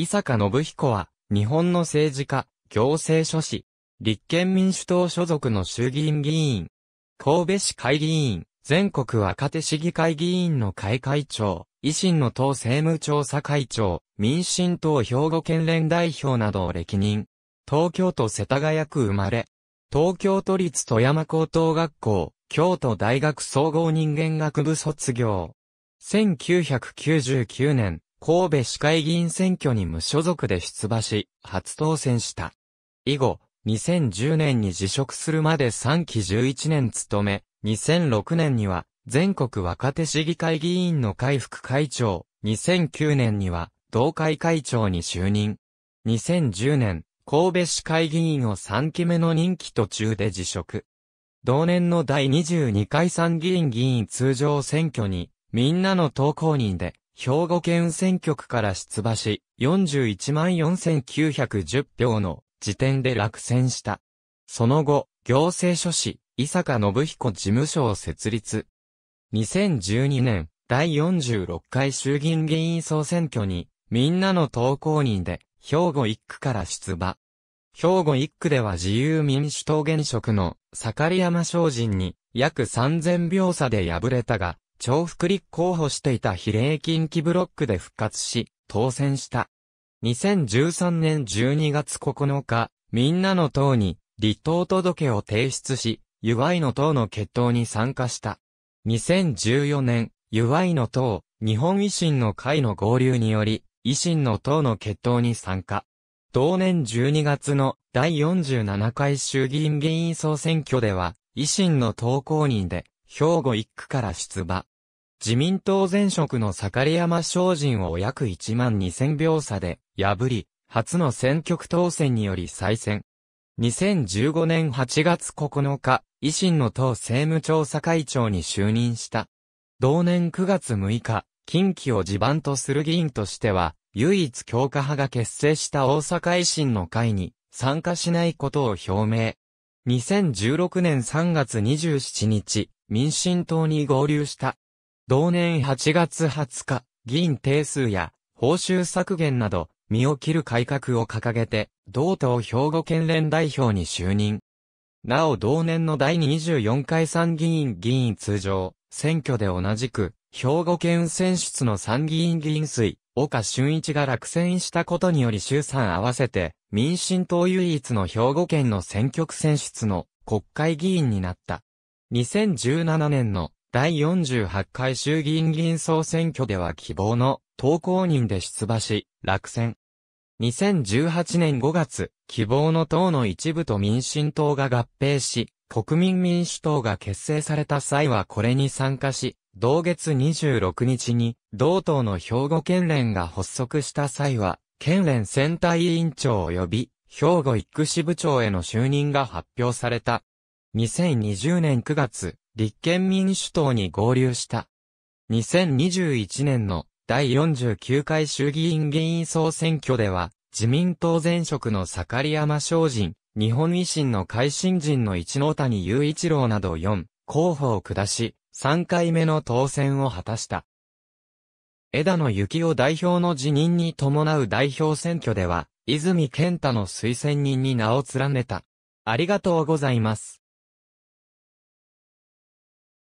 伊坂信彦は、日本の政治家、行政書士、立憲民主党所属の衆議院議員、神戸市会議員、全国若手市議会議員の会会長、維新の党政務調査会長、民進党兵庫県連代表などを歴任。東京都世田谷区生まれ。東京都立富山高等学校、京都大学総合人間学部卒業。1999年、神戸市会議員選挙に無所属で出馬し、初当選した。以後、2010年に辞職するまで3期11年務め、2006年には全国若手市議会議員の会副会長、2009年には同会会長に就任。2010年、神戸市会議員を3期目の任期途中で辞職。同年の第22回参議院議員通常選挙に、みんなの投稿人で兵庫県選挙区から出馬し、414,910票の時点で落選した。その後、行政書士、伊坂信彦事務所を設立。2012年、第46回衆議院議員総選挙に、みんなの投稿人で、兵庫1区から出馬。兵庫1区では自由民主党現職の、坂山商人に、約3000票差で敗れたが、重複立候補していた比例近畿ブロックで復活し、当選した。2013年12月9日、みんなの党に立党届を提出し、ゆわいの党の決闘に参加した。2014年、ゆわいの党、日本維新の会の合流により、維新の党の決闘に参加。同年12月の第47回衆議院議員総選挙では、維新の党公認で兵庫一区から出馬。自民党前職の盛山商人を約1万2000秒差で破り、初の選挙区当選により再選。2015年8月9日、維新の党政務調査会長に就任した。同年9月6日、近畿を地盤とする議員としては、唯一強化派が結成した大阪維新の会に参加しないことを表明。2016年3月27日、民進党に合流した。同年8月20日、議員定数や報酬削減など、身を切る改革を掲げて、同党兵庫県連代表に就任。なお同年の第24回参議院議員通常、選挙で同じく、兵庫県選出の参議院議員水、岡俊一が落選したことにより衆参合わせて、民進党唯一の兵庫県の選挙区選出の国会議員になった。2017年の第48回衆議院議員総選挙では希望の投稿人で出馬し、落選。2018年5月、希望の党の一部と民進党が合併し、国民民主党が結成された際はこれに参加し、同月26日に、同党の兵庫県連が発足した際は、県連選対委員長及び、兵庫一区支部長への就任が発表された。2020年9月、立憲民主党に合流した。2021年の第49回衆議院議員総選挙では、自民党前職の盛山商人、日本維新の会新人の一ノ谷雄一郎など4候補を下し、3回目の当選を果たした。枝野幸男代表の辞任に伴う代表選挙では、泉健太の推薦人に名を連ねた。ありがとうございます。